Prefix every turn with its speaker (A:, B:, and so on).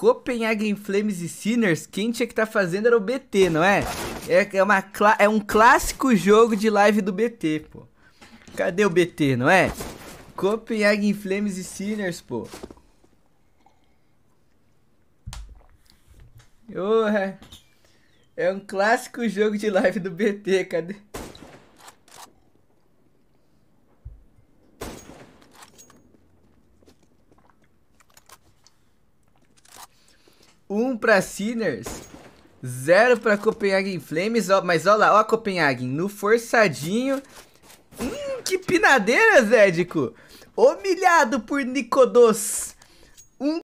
A: Copenhagen Flames e Sinners, quem tinha que estar tá fazendo era o BT, não é? É, é uma, é um clássico jogo de live do BT, pô. Cadê o BT, não é? Copenhagen Flames e Sinners, pô. Oh, é. é um clássico jogo de live do BT, cadê? 1 pra Sinners, 0 pra Copenhagen Flames. Ó, mas olha lá, ó Copenhagen, no forçadinho. Hum, que pinadeira, Zédico! Humilhado por Nicodos. 1